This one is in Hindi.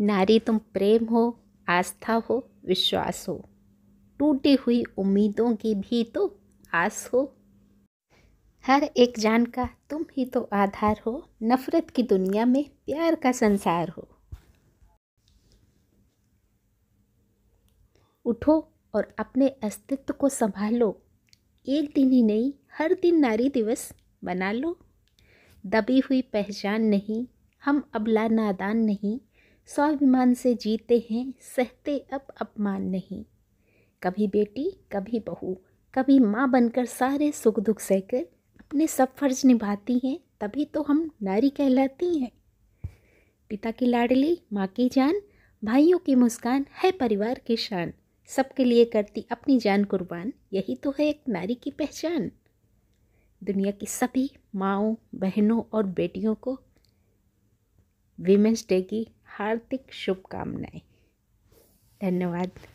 नारी तुम प्रेम हो आस्था हो विश्वास हो टूटी हुई उम्मीदों की भी तो आस हो हर एक जान का तुम ही तो आधार हो नफ़रत की दुनिया में प्यार का संसार हो उठो और अपने अस्तित्व को संभालो एक दिन ही नहीं हर दिन नारी दिवस मना लो दबी हुई पहचान नहीं हम अबला नादान नहीं स्वाभिमान से जीते हैं सहते अब अपमान नहीं कभी बेटी कभी बहू कभी माँ बनकर सारे सुख दुख सहकर अपने सब फर्ज निभाती हैं तभी तो हम नारी कहलाती हैं पिता की लाडली माँ की जान भाइयों की मुस्कान है परिवार की शान सबके लिए करती अपनी जान कुर्बान यही तो है एक नारी की पहचान दुनिया की सभी माओं बहनों और बेटियों को विमेंस डे की हार्दिक शुभकामनाएं धन्यवाद